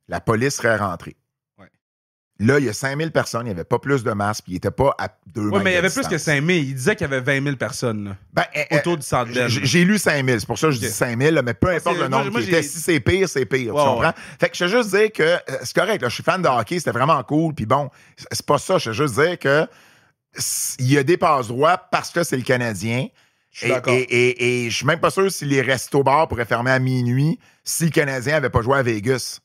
la police serait rentrée. Là, il y a 5000 personnes, il n'y avait pas plus de masse, puis il n'était pas à 000. Oui, mais il y avait plus que 5 000. Il disait qu'il y avait 20 000 personnes ben, eh, eh, autour du centre J'ai lu 5 000. c'est pour ça que je dis 5 000. mais peu ah, importe le nombre Si c'est pire, c'est pire. tu comprends? Fait que je veux juste dire que euh, c'est correct, je suis fan de hockey, c'était vraiment cool, puis bon, c'est pas ça. Je veux juste dire que il y a des passe droits parce que c'est le Canadien. et, Je ne suis même pas sûr si les restos-bars pourraient fermer à minuit si le Canadien n'avait pas joué à Vegas.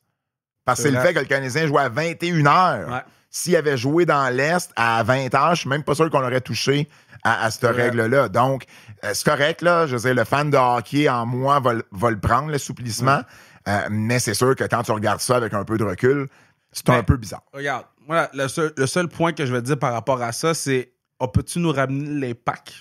Parce que c'est le fait que le Canadien joue à 21 h S'il avait joué dans l'Est à 20 h je suis même pas sûr qu'on aurait touché à, cette règle-là. Donc, euh, c'est correct, là. Je veux le fan de hockey en moi va, le prendre, l'assouplissement. souplissement. Euh, mais c'est sûr que quand tu regardes ça avec un peu de recul, c'est un peu bizarre. Regarde, le seul, point que je vais dire par rapport à ça, c'est on oh, peut-tu nous ramener les PAC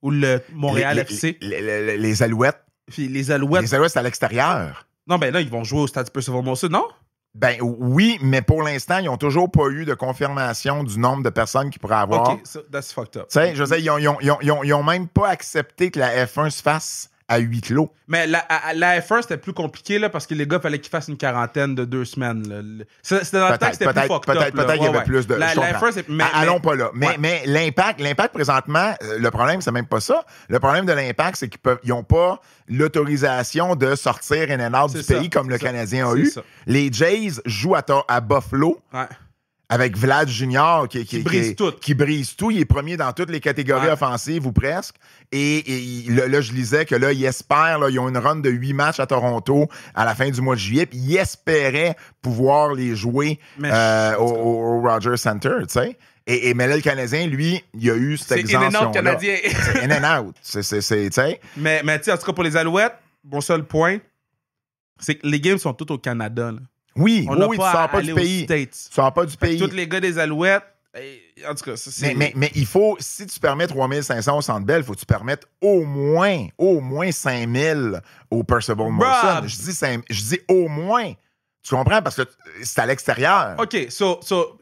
ou le Montréal FC? Les, Alouettes. Puis les Alouettes. Les Alouettes, c'est à l'extérieur. Non, ben là, ils vont jouer au Stade Percival non? Ben oui, mais pour l'instant, ils n'ont toujours pas eu de confirmation du nombre de personnes qu'ils pourraient avoir. OK, that's fucked up. Tu sais, je ils n'ont même pas accepté que la F1 se fasse à huit lots. Mais la, la F1, c'était plus compliqué là, parce que les gars, fallait qu'ils fassent une quarantaine de deux semaines. C'était dans le temps que c'était plus fucked Peut-être qu'il y avait plus de... La, F1, mais, Allons pas là. Mais, mais l'impact, l'impact présentement, euh, le problème, c'est même pas ça. Le problème de l'impact, c'est qu'ils n'ont pas l'autorisation de sortir in and du pays comme le Canadien a eu. Les Jays jouent à, à Buffalo. Ouais avec Vlad Junior qui, brise tout. qui brise tout. Il est premier dans toutes les catégories offensives ou presque. Et, là, je lisais que là, il espère, ils ont une run de huit matchs à Toronto à la fin du mois de juillet. Puis il espérait pouvoir les jouer euh, au, Rogers Center, tu sais. Et, et, mais là, le Canadien, lui, il a eu cette exemption. C'est in and out, Canadien. c'est in and out. mais, mais tu sais, en tout cas, pour les Alouettes, mon seul point, c'est que les games sont toutes au Canada. Là. Oui, on pas sors du pays. States. sors pas du pays. Tous les gars des Alouettes, eh, en tout cas, c'est. Mais, il faut, si tu permets 3500 au Centre Bell, il faut que tu permettes au moins, au moins 5000 au Percival Monson. Je dis, au moins. Tu comprends? Parce que euh, c'est à l'extérieur. OK, so, so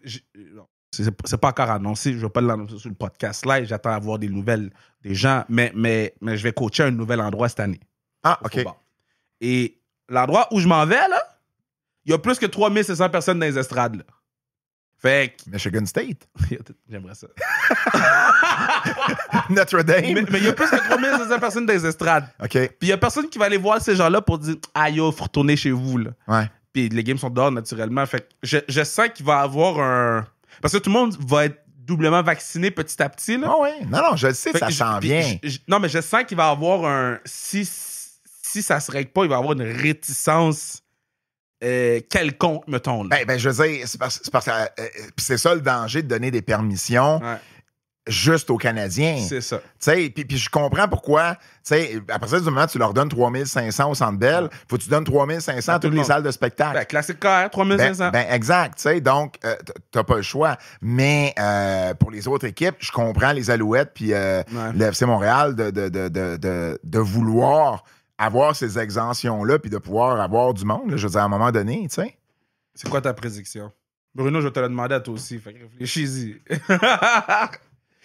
c'est, pas encore annoncé, je vais pas l'annoncer sur le podcast live, j'attends à avoir des nouvelles des gens, mais, mais, je vais coacher un nouvel endroit cette année. Ah, OK. Et l'endroit où je m'en vais, là, il y a plus que 700 personnes dans les estrades. Là. Fait Michigan State. J'aimerais ça. Notre Dame. Mais il y a plus que 3500 personnes dans les estrades. OK. Puis il y a personne qui va aller voir ces gens-là pour dire Aïe, oh, faut retourner chez vous. Là. Ouais. Puis les games sont dehors naturellement. Fait que je, sens qu'il va avoir un. Parce que tout le monde va être doublement vacciné petit à petit. Là. Ah oui? ouais. Non, non, je le sais, ça s'en vient. non, mais je sens qu'il va avoir un. Si, si ça se règle pas, il va avoir une réticence euh, quelconque, me Ben, ben, je veux dire, c'est parce, que euh, euh, c'est ça le danger de donner des permissions. Juste aux Canadiens. C'est ça. Puis je comprends pourquoi. à partir du moment où tu leur donnes 3500 au centre Bell, faut que tu donnes 3500 à, toutes les salles de spectacle. Ben, classique hein, 3500. Ben, ben, exact. donc, tu t'as pas le choix. Mais pour les autres équipes, je comprends les Alouettes puis le FC Montréal de, de, de, de, de vouloir avoir ces exemptions-là puis de pouvoir avoir du monde, je veux dire, à un moment donné, tu sais. C'est quoi ta prédiction? Bruno, je te la demander à toi aussi, fait que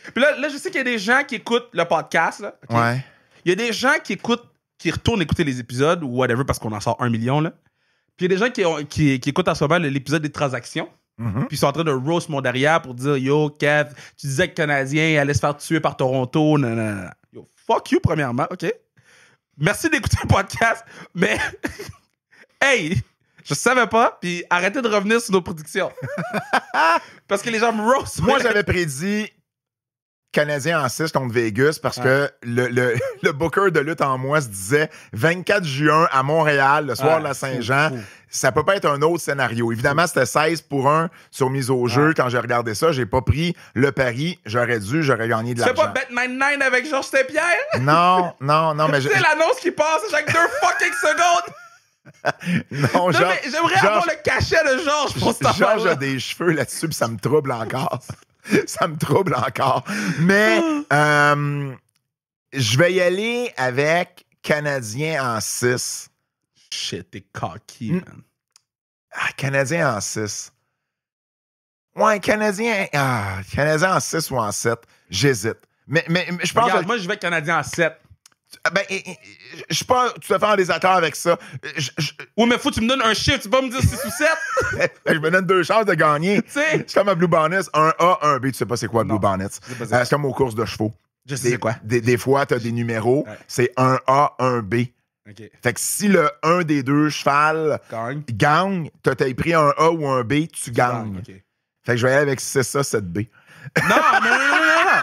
puis là, je sais qu'il y a des gens qui écoutent le podcast, là. Ouais. Il y a des gens qui écoutent, qui retournent écouter les épisodes ou whatever parce qu'on en sort un million, là. Puis il y a des gens qui, qui, écoutent en ce moment l'épisode des transactions. Mm-hmm. Puis ils sont en train de roast mon derrière pour dire Yo, Kev, tu disais que Canadien allait se faire tuer par Toronto. Yo, fuck you, premièrement, OK? merci d'écouter le podcast, mais hey, je savais pas, puis arrêtez de revenir sur nos productions, parce que les gens me roast. Moi, j'avais prédit Canadien en 6 contre Vegas parce que le, le, le booker de lutte en moi se disait 24 juin à Montréal, le soir de la Saint-Jean ça peut pas être un autre scénario. Évidemment, c'était 16 pour 1 sur mise au jeu. Quand j'ai regardé ça, j'ai pas pris le pari. J'aurais dû, j'aurais gagné de l'argent. C'est pas Batman 9 avec Georges Saint-Pierre? Non, non, non, mais... C'est l'annonce qui passe chaque deux fucking secondes! non, non J'aimerais avoir le cachet de Georges pour ça. Georges a des cheveux là-dessus, puis ça me trouble encore. ça me trouble encore. Mais ah. euh, je vais y aller avec Canadien en 6. Shit, t'es cocky, mm. man. Ah, Canadien en 6. Ouais, Canadien. Ah, Canadien en 6 ou en 7. J'hésite. Mais, mais, je pense. Regarde, moi, je vais Canadien en 7. Ah, ben, je suis pas tu te fait en désaccord avec ça. Je, mais faut que tu me donnes un chiffre, tu vas me dire 6 ou 7. Ben, je me donne deux chances de gagner. Tu sais? C'est comme à Blue Bonnets, un A, un B. Tu sais pas c'est quoi Blue Bonnets. Euh, c'est comme aux courses de chevaux. Je sais des, quoi. Des, fois, tu as des numéros, c'est un A, un B. Fait que si le 1 des deux chevals gagne, gagne t'as pris un A ou un B, tu, gagnes. Fait que je vais aller avec c'est ça, 7B. Non, non, non, non,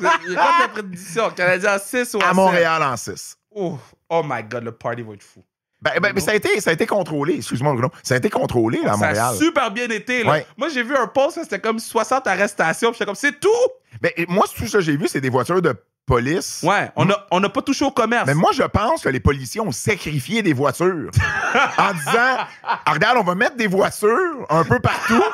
non. Il n'y a pas de prédiction. Canadien en 6 ou en À Montréal en 6. Oh, oh my God, le party va être fou. Ben, mais ben, ça a été, ça a été contrôlé, excuse-moi Bruno. Ça a été contrôlé à Montréal. Ça a super bien été. Là. Moi, j'ai vu un post, c'était comme 60 arrestations. J'étais comme, c'est tout! Ben, moi, tout ce que j'ai vu, c'est des voitures de police. Ouais, on n'a on a pas touché au commerce. Mais moi, je pense que les policiers ont sacrifié des voitures en disant ah, Regarde, on va mettre des voitures un peu partout.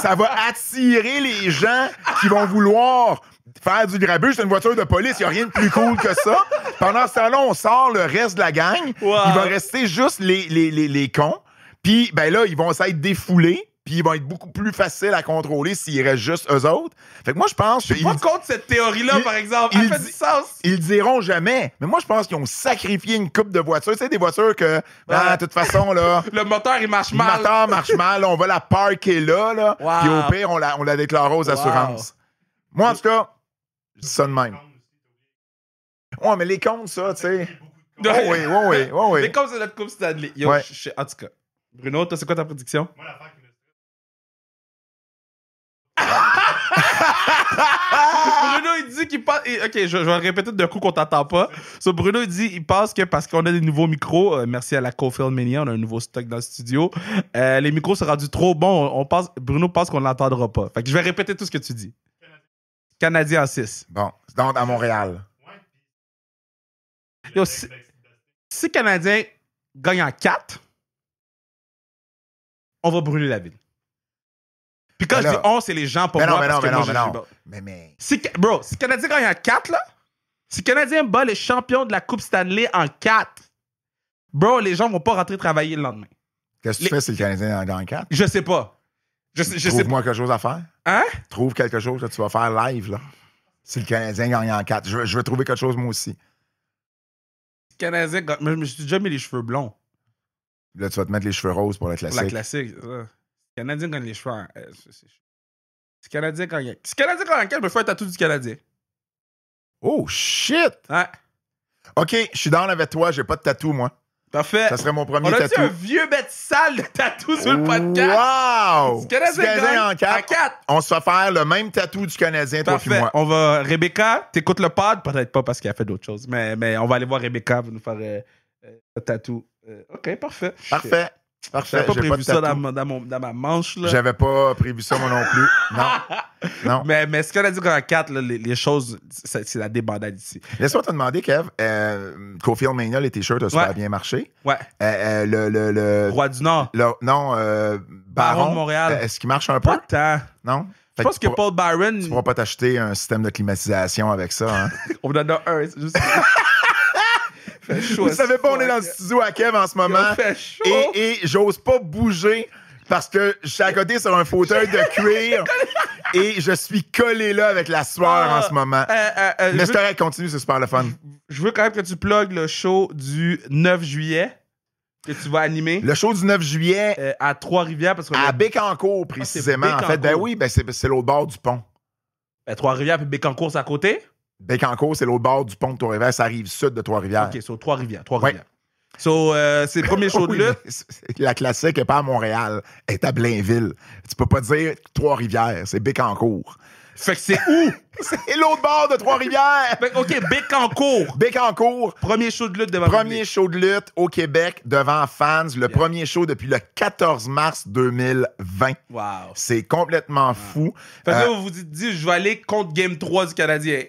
ça va attirer les gens qui vont vouloir faire du grabuge. C'est une voiture de police, il n'y a rien de plus cool que ça. Pendant ce temps-là, on sort le reste de la gang. Il va rester juste les, les, les, cons. Puis, ben là, ils vont s'être défoulés puis ils vont être beaucoup plus faciles à contrôler s'ils reste juste eux autres. Fait que moi, je pense... Je suis pas contre cette théorie-là, par exemple. Elle fait du sens. Ils diront jamais. Mais moi, je pense qu'ils ont sacrifié une coupe de voitures. C'est des voitures que, ben, de toute façon, là... le moteur, il marche mal. Le moteur marche mal. On va la parker là, là. Puis au pire, on la, on la déclarera aux assurances. Moi, en tout cas, je dis ça de même. Ouais, mais les comptes, ça, tu sais... oui, oui, oui, oui, oui. Les comptes, c'est notre coupe Stanley. Yo, en tout cas... Bruno, toi, c'est quoi ta prédiction? Moi, la Bruno, il dit qu'il passe. Ok, je, vais le répéter de coup qu'on t'entend pas. So, Bruno, il dit il pense que parce qu'on a des nouveaux micros, euh, merci à la Cofield Mania, on a un nouveau stock dans le studio. Euh, les micros sont rendus trop bons. On, Bruno pense qu'on ne l'entendra pas. Fait que je vais répéter tout ce que tu dis. Canadien en 6. Bon, donc à Montréal. si Canadien gagne en 4, on va brûler la ville. Puis quand je dis on, oh, c'est les gens pour mais moi. Non, mais parce non, que mais moi, non, mais non. Mais, mais... Si, bro, si Canadien gagne en 4, là, si Canadien bat les champions de la Coupe Stanley en 4, bro, les gens vont pas rentrer travailler le lendemain. Qu'est-ce que tu fais si le Canadien gagne en 4? Je sais pas. Je, Trouve-moi quelque chose à faire. Hein? Trouve quelque chose que tu vas faire live, là. Si le Canadien gagne en 4. Je, je vais trouver quelque chose, moi aussi. Le Canadien gagne. Mais je me suis déjà mis les cheveux blonds. Là, tu vas te mettre les cheveux roses pour la classique. la classique, ça. Canadien gagne les cheveux. C'est Canadien quand il C'est Canadien quand lequel je me faire un tatou du Canadien. Oh shit! Ouais. Ok, je suis dans avec toi, j'ai pas de tatou, moi. Parfait. Ça serait mon premier tatou. On a tatou. un vieux bête sale de tatou sur le podcast. Wow! Du Canadien, en Quatre. On se fait faire le même tatou du Canadien, Parfait. toi moi. On va... Rebecca, t'écoutes le pod? Peut-être pas parce qu'elle a fait d'autres choses, mais, mais on va aller voir Rebecca, vous nous faire euh, euh, un tatou. Euh, ok, parfait. Parfait. J'avais pas prévu ça dans, mon, dans, ma manche. Là. J'avais pas prévu ça moi non plus. Non. non. Mais, mais ce qu'on a dit en 4, les, les, choses, c'est, la débandade ici. Laisse-moi te demander, Kev, euh, Kofi Mania, les t-shirts ça ouais. bien marché. Ouais. Euh, euh, le, le, le, Roi du Nord. non, euh, Baron, de Montréal. Euh, est-ce qu'il marche un peu? Non? je pense que, Paul Byron. Tu pourras pas t'acheter un système de climatisation avec ça. Hein? On me donne un. Juste... chaud Vous savez pas, on est dans le studio à Kev en ce moment. Et, j'ose pas bouger parce que je suis à côté sur un fauteuil de cuir et je suis collé là avec la sueur en ah, ce moment. Euh, euh, euh continue, c'est super le fun. je veux quand même que tu plugues le show du 9 juillet que tu vas animer Le show du 9 juillet euh, à Trois-Rivières parce que à Bécancour, ah, précisément. en fait, ben oui, ben c'est l'autre bord du pont. Ben, Trois-Rivières puis Bécancourt c'est à côté. Bécancourt, c'est l'autre bord du pont de Trois-Rivières, ça arrive sud de Trois-Rivières. OK, sur Trois-Rivières, Trois-Rivières. Euh, c'est le premier show de lutte. la classique n'est pas à Montréal, elle est à Blainville. Tu peux pas dire Trois-Rivières, c'est Bécancourt. Fait que c'est où? c'est l'autre bord de Trois-Rivières. Ben, OK, Bécancourt. Bécancourt. Premier show de lutte devant Premier show de lutte au Québec devant fans. Le premier show depuis le 14 mars 2020. Wow. C'est complètement fou. Fait que euh, vous vous dites, je vais aller contre Game 3 du Canadien.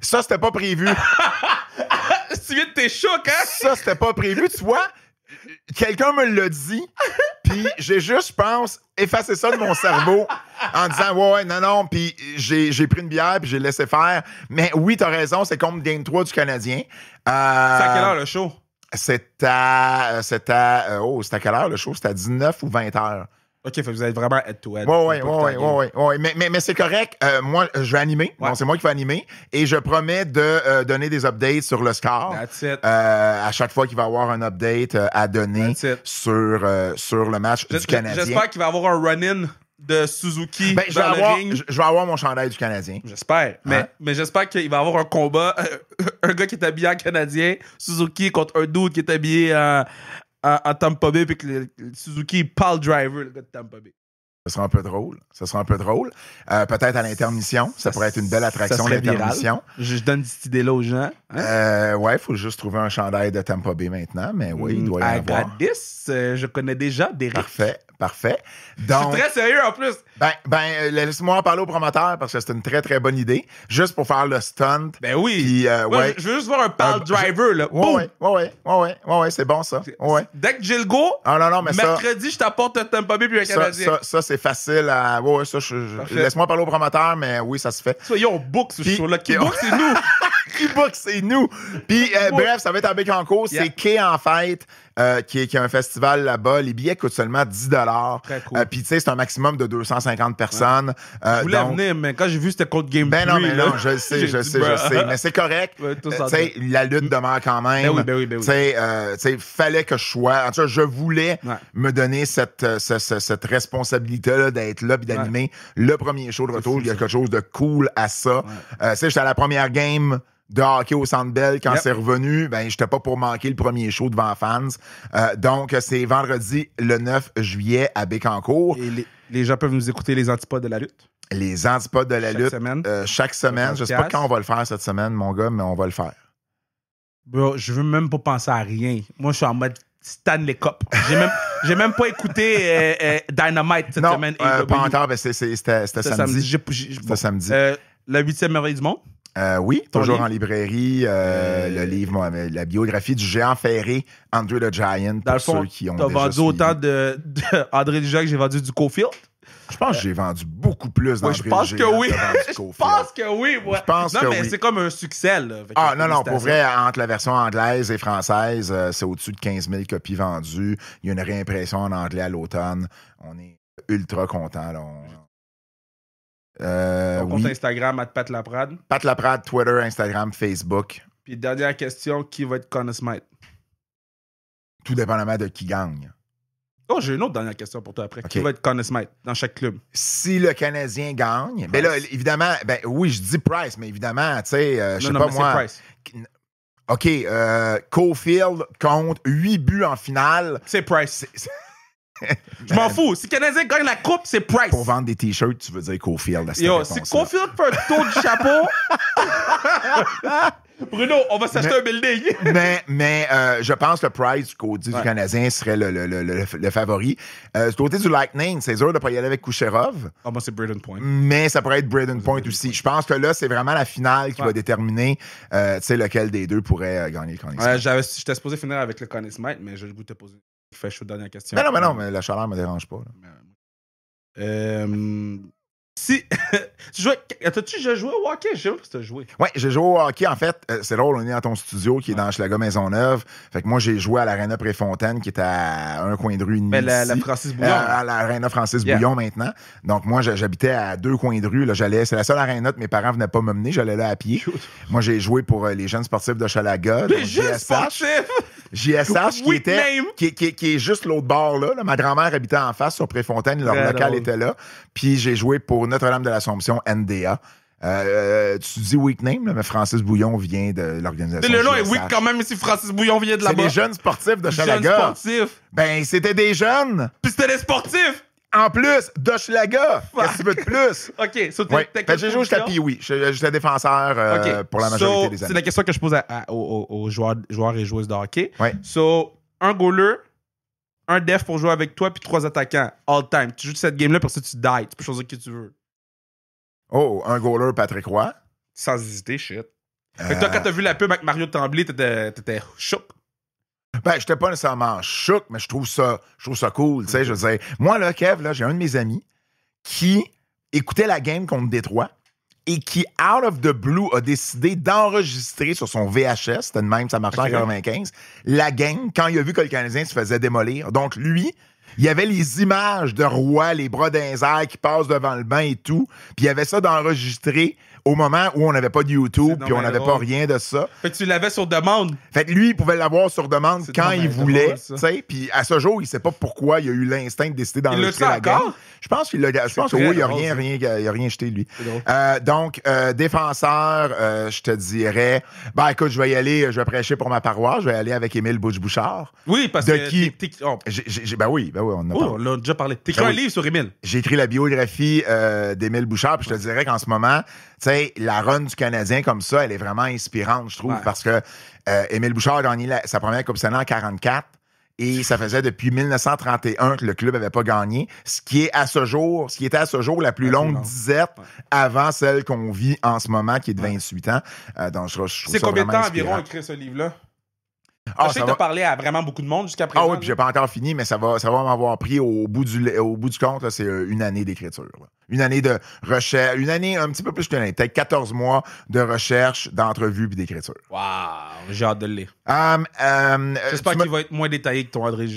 Ça, c'était pas prévu. tu viens de tes chocs, hein? Ça, c'était pas prévu. Tu vois, quelqu'un me l'a dit, puis j'ai juste, je pense, effacé ça de mon cerveau en disant ouais, ouais non, non, puis j'ai pris une bière, puis j'ai laissé faire. Mais oui, t'as raison, c'est comme Game 3 du Canadien. Euh, c'est à quelle heure le show? C'est à. C'est à. Euh, oh, c'est à quelle heure le show? C'est à 19 ou 20 heures. OK, vous allez vraiment head-to-head. Oui, oui, oui, oui. Mais, mais, c'est correct. Euh, moi, euh, je vais animer. c'est moi qui vais animer. Et je promets de euh, donner des updates sur le score. That's it. à chaque fois qu'il va y avoir un update à donner sur, sur le match du Canadien. J'espère qu'il va y avoir un run-in de Suzuki ben, je, vais avoir, je vais avoir mon chandail du Canadien. J'espère. Hein? Mais, mais j'espère qu'il va y avoir un combat. un gars qui est habillé en Canadien, Suzuki contre un dude qui est habillé en, à, Tampa Bay puis que le, Suzuki parle driver, le gars de Tampa Bay. Ce sera un peu drôle. ça sera un peu drôle. Euh, peut-être à l'intermission. Ça, pourrait être une belle attraction, l'intermission. Je, je, donne cette idée-là aux gens. Oui, hein? euh, ouais, il faut juste trouver un chandail de Tampa Bay maintenant, mais oui, il hmm, doit y en avoir. À euh, je connais déjà des Parfait. Parfait. Donc, je suis très sérieux en plus. Ben, ben euh, laisse-moi en parler au promoteur parce que c'est une très très bonne idée. Juste pour faire le stunt. Ben oui. Euh, je veux juste voir un pal driver, là. Oui, ouais, ouais, ouais, ouais, c'est bon ça. Dès que j'ai go, ah, non, non, mercredi, je t'apporte un Tampa Bay puis un Canadien. Ça, ça c'est facile à. ça, laisse-moi parler au promoteur, mais oui, ça se fait. Soyons book ce show-là. Qui book, c'est nous. c'est nous. Puis, euh, bref, ça va être à Bécancourt. C'est Ké, en fête. Euh, qui, a un festival là-bas. Les billets coûtent seulement 10 dollars. Cool. Euh, puis tu sais, c'est un maximum de 250 personnes. Euh, je voulais venir, mais quand j'ai vu c'était contre Game Ben non, mais là, non, je sais, je sais, bah. je sais. Mais c'est correct. tu sais, la lutte demeure quand ben même. Ben oui, ben oui, oui. Tu sais, fallait que je sois. En tout cas, je voulais me donner cette, cette responsabilité-là d'être là et d'animer le premier show de retour. Il y a quelque chose de cool à ça. tu sais, j'étais à la première game de hockey au Centre belle quand c'est revenu, ben j'étais pas pour manquer le premier show devant fans. Euh, donc c'est vendredi le 9 juillet à Bécancourt. Et les, gens peuvent nous écouter les antipodes de la lutte. Les antipodes de la lutte euh, chaque semaine. Je sais pas quand on va le faire cette semaine, mon gars, mais on va le faire. Bro, je veux même pas penser à rien. Moi, je suis en mode Stanley Cup. J'ai même, j'ai même pas écouté euh, Dynamite cette semaine. pas encore, mais c'était samedi. C'était samedi. samedi. la huitième merveille du monde. Euh, oui, toujours en librairie, euh, euh, le livre, la biographie du géant ferré, André the Giant. Dans ceux qui ont as vendu autant de, Giant que j'ai vendu du Cofield. Je pense que j'ai vendu beaucoup plus dans je pense que oui. je pense que oui, non, mais c'est comme un succès. ah, non, non, pour vrai, entre la version anglaise et française, c'est au-dessus de 15 000 copies vendues. Il y a une réimpression en anglais à l'automne. On est ultra content. Euh, compte Instagram, à Pat Laprade. Pat Laprade, Twitter, Instagram, Facebook. Puis dernière question, qui va être Conor Smite? Tout dépendamment de qui gagne. Oh, j'ai une autre dernière question pour toi après. Qui va être Conor dans chaque club? Si le Canadien gagne, ben là, évidemment, ben oui, je dis Price, mais évidemment, tu sais, euh, je sais pas moi. Price. OK, euh, Cofield compte 8 buts en finale. C'est Price. Je m'en fous. Si le Canadien gagne la coupe, c'est Price. Pour vendre des t-shirts, tu veux dire Cofield. Yo, si Cofield fait un tour du chapeau. Bruno, on va s'acheter un building. mais mais euh, je pense que Price, côté du Canadien, serait le, le, le, favori. Euh, du côté du Lightning, c'est sûr de ne pas y aller avec Kucherov. Ah, oh, c'est Braden Point. Mais ça pourrait être Braden Point aussi. Je pense que là, c'est vraiment la finale qui va déterminer euh, lequel des deux pourrait euh, gagner le je J'étais supposé finir avec le Conn Smite, mais je le goût de poser. Fait chaud, dernière question. Mais ben non, mais ben non, mais la chaleur me dérange pas. Ben, euh, si. tu tu joué au hockey? Je sais pas si joué. Ouais, j'ai joué au hockey. En fait, euh, c'est drôle, on est à ton studio qui est dans chalaga Maisonneuve. Fait que moi, j'ai joué à l'Arena Préfontaine qui est à un coin de rue Mais la, Francis Bouillon. Euh, à l'Arena Francis Bouillon maintenant. Donc, moi, j'habitais à deux coins de rue. J'allais, c'est la seule arena que mes parents venaient pas m'emmener. J'allais là à pied. Moi, j'ai joué pour les jeunes sportifs de Chalaga. Les jeunes sportifs! JSH, qui, était, Qui, qui, est juste l'autre bord, là. Ma grand-mère habitait en face, sur Préfontaine, leur ben local était là. Puis j'ai joué pour Notre-Dame de l'Assomption, NDA. Euh, euh, tu dis weak Name, mais Francis Bouillon vient de l'organisation. Le nom est Week quand même si Francis Bouillon vient de là-bas. C'est des jeunes sportifs de Chalaga. sportifs. Ben, c'était des jeunes. Puis c'était des sportifs. En plus, Dush qu'est-ce que tu veux de plus? OK, so ouais. Ben, j'ai joué jusqu'à oui. J'étais défenseur euh, pour la majorité des années. C'est la question que je pose aux, joueurs, joueurs, et joueuses de hockey. So, un goaler, un def pour jouer avec toi, puis trois attaquants, all time. Tu joues cette game-là parce que tu die. Tu peux choisir qui tu veux. Oh, un goaler, Patrick Roy. Sans hésiter, shit. toi, euh. quand t'as vu la pub avec Mario Tremblay, t'étais, t'étais ben, j'étais pas nécessairement choc, mais je trouve ça, je trouve ça cool. sais, Je veux moi, là, Kev, là, j'ai un de mes amis qui écoutait la game contre Détroit et qui, out of the blue, a décidé d'enregistrer sur son VHS, c'était de même, ça marchait en 95, la game quand il a vu que le Canadien se faisait démolir. Donc, lui, il y avait les images de roi, les bras d'un qui passent devant le bain et tout, puis il y avait ça d'enregistrer au moment où on n'avait pas de YouTube, puis on n'avait pas rien de ça. Fait que tu l'avais sur demande. Fait que lui, il pouvait l'avoir sur demande quand il voulait. tu sais. Puis à ce jour, il sait pas pourquoi il a eu l'instinct de décider d'enregistrer la gamme. Je pense qu'il l'a. Je pense que il n'a rien, rien, rien jeté, lui. Euh, donc, euh, défenseur, euh, je te dirais. Ben écoute, je vais y aller, je vais prêcher pour ma paroisse, je vais aller avec Émile bouchard Oui, parce de que. Qui... Oh. ben oui, ben oui, on en a oh, déjà parlé. T'écris ben un livre sur Émile. J'ai écrit la biographie d'Émile Bouchard, puis je te dirais qu'en ce moment, sais, la run du Canadien comme ça, elle est vraiment inspirante, je trouve, parce que euh, Émile Bouchard a gagné sa première Coupe Stanley en 44. Et ça faisait depuis 1931 que le club n'avait pas gagné, ce qui est à ce jour, ce qui était à ce jour la plus longue disette avant celle qu'on vit en ce moment, qui est de 28 ans. Euh, donc, je, C'est combien de temps environ écrit ce livre-là? Ah, je sais à vraiment beaucoup de monde jusqu'à présent. Ah oui, puis j'ai pas encore fini, mais ça va, ça va m'avoir pris au bout du, au bout du compte, c'est euh, une année d'écriture. Une année de recherche, une année un petit peu plus que année, peut-être 14 mois de recherche, d'entrevue puis d'écriture. Waouh, j'ai hâte de le lire. Euh, J'espère qu'il va être moins détaillé que ton adresse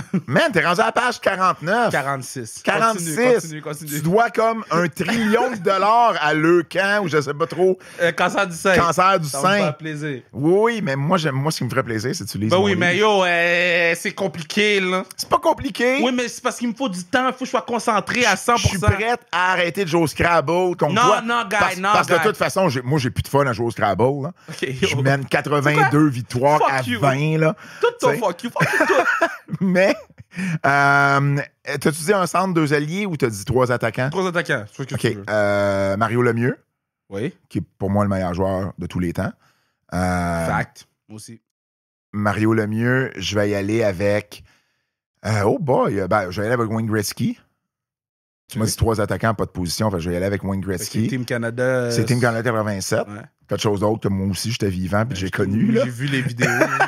Man, t'es rendu à la page 49. 46. 46. Continue, continue, continue. Tu dois comme un trillion de dollars à l'EUCAN ou je sais pas trop. Euh, cancer du sein. Cancer du sein. Ça me fait plaisir. Oui, mais moi, moi, ce qui me ferait plaisir, c'est que tu lises. Ben oui, mais yo, euh, c'est compliqué, là. C'est pas compliqué. Oui, mais c'est parce qu'il me faut du temps. Il faut que je sois concentré à 100 Je suis prête à arrêter de jouer au Scrabble non, Non, guy, parce, non, Parce que de toute façon, moi, j'ai plus de fun à jouer au Scrabble. Hein. je mène 82 victoires à 20, là. Tout ton fuck you. Fuck you, mais Euh, t'as-tu dit un centre, deux alliés ou t'as dit trois attaquants? Trois attaquants, je euh, Mario Lemieux. Oui. Qui est pour moi le meilleur joueur de tous les temps. Euh, Fact. Moi aussi. Mario Lemieux, je vais y aller avec. oh boy, ben, je vais y aller avec Wayne Gretzky. Tu m'as dit trois attaquants, pas de position. je vais y aller avec Wayne Gretzky. C'est Team Canada. 87. Quelque chose d'autre que moi aussi, j'étais vivant puis ben, j'ai connu. J'ai vu les vidéos.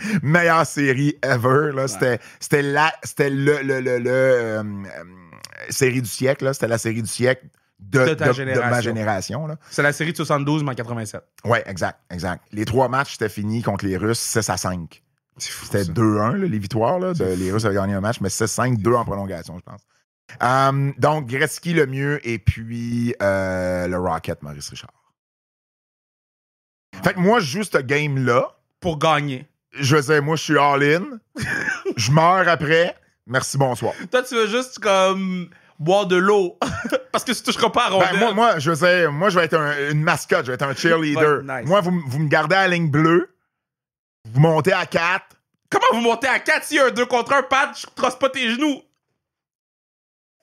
meilleure série ever. Là. C'était, c'était, la, c'était le, le, le, euh, série du siècle. Là. C'était la série du siècle de, de, ma génération. Là. C'est la série de 72, en 87. Oui, exact, exact. Les trois matchs, c'était fini contre les Russes 6 à 5. c'était 2-1, les victoires. Là, les Russes avaient gagné un match, mais 6-5-2 en prolongation, je pense. Hum, donc, Gretzky le mieux et puis euh, le Rocket, Maurice Richard. Fait que moi, je joue ce game-là. Pour gagner je veux dire, moi, je suis all-in. je meurs après. Merci, bonsoir. Toi, tu veux juste comme boire de l'eau. Parce que tu toucheras pas à ben, rondelle. moi, moi, je veux moi, je vais être une mascotte, je vais être un cheerleader. Moi, vous, vous, me gardez à la ligne bleue. Vous montez à 4. Comment vous montez à 4 si un 2 contre un, Pat? Je trosse pas tes genoux.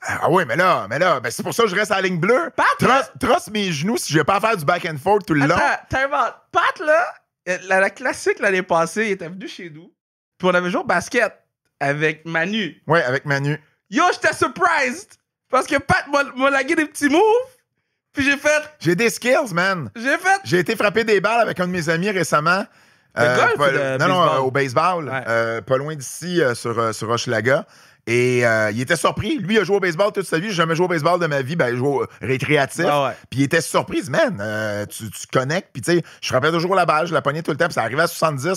Ah, ah oui, mais là, mais là, ben, c'est pour ça que je reste à la ligne bleue. Pat! Trosse, mes genoux si je vais pas faire du back and forth tout le Attends, long. Pat, là, euh, la, classique l'année passée, il était venu chez nous. Puis on avait joué au basket avec Manu. Ouais, avec Manu. Yo, j'étais surprised! Parce que Pat m'a lagué des petits moves. Puis j'ai fait. J'ai des skills, man. J'ai fait. J'ai été frappé des balles avec un de mes amis récemment. Euh, golf, non, non, au baseball, euh, pas loin d'ici, euh, sur, sur Hochelaga. Et euh, il était surpris. Lui, il a joué au baseball toute sa vie. J'ai jamais joué au baseball de ma vie. Ben, il joue récréatif. Ah Puis il était surpris. Man, euh, tu, tu, connectes. Puis tu sais, je rappelle toujours la balle. Je la pognais tout le temps. Puis ça arrivait à 70 000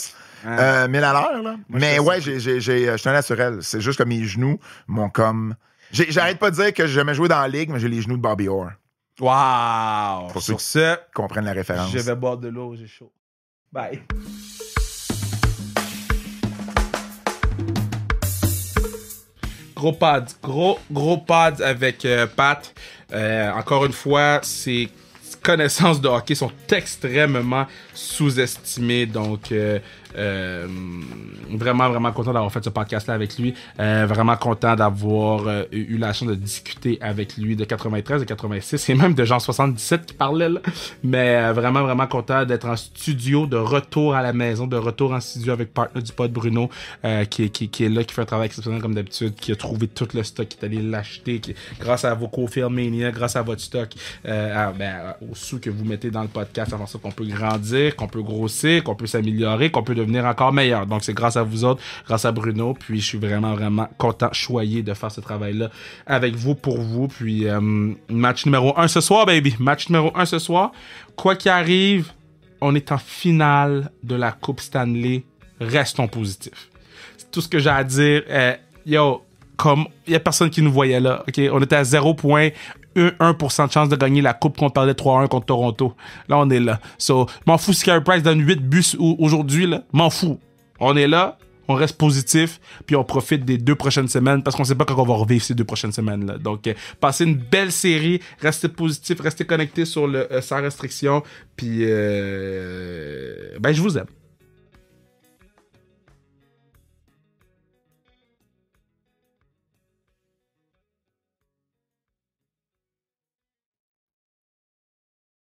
euh, à l'heure. Mais ouais, j'ai, j'ai, j'ai, je suis un elle. C'est juste que mes genoux m'ont comme. j'arrête pas de dire que j'ai jamais joué dans la ligue, mais j'ai les genoux de Bobby Orr. Wow! ceux Sur qui comprennent la référence. Je vais boire de l'eau, j'ai chaud. Bye. gros pads. Gros, gros pads avec euh, Pat. Euh, encore une fois, ses connaissances de hockey sont extrêmement sous-estimées. Donc, euh, euh, vraiment, vraiment content d'avoir fait ce podcast-là avec lui. Euh, vraiment content d'avoir euh, eu la chance de discuter avec lui de 93, de 86 et même de genre 77 qui parlait là. Mais vraiment, vraiment content d'être en studio, de retour à la maison, de retour en studio avec Partner du pote Bruno qui, qui, est là, qui fait un travail exceptionnel comme d'habitude, qui a trouvé tout le stock, qui est allé l'acheter, grâce à vos co grâce à votre stock, à, ben, au sous que vous mettez dans le podcast, avant ça qu'on peut grandir, qu'on peut grossir, qu'on peut s'améliorer, qu'on peut devenir encore meilleur. Donc, c'est grâce à vous autres, grâce à Bruno. Puis, je suis vraiment, vraiment content, choyé de faire ce travail-là avec vous, pour vous. Puis, euh, match numéro un ce soir, baby. Match numéro un ce soir. Quoi qu'il arrive, on est en finale de la Coupe Stanley. Restons positifs. C'est tout ce que j'ai à dire. yo, comme il n'y a personne qui nous voyait là. ok On était à zéro point. 1% de chance de gagner la coupe qu'on parlait 3-1 contre Toronto. Là, on est là. So, m'en fous si Carey Price donne 8 bus aujourd'hui, là. M'en fous. On est là, on reste positif, puis on profite des deux prochaines semaines parce qu'on sait pas quand on va revivre ces deux prochaines semaines Donc euh, passez une belle série, restez positif, restez connecté sur le euh, sans restriction, puis euh, ben je vous aime.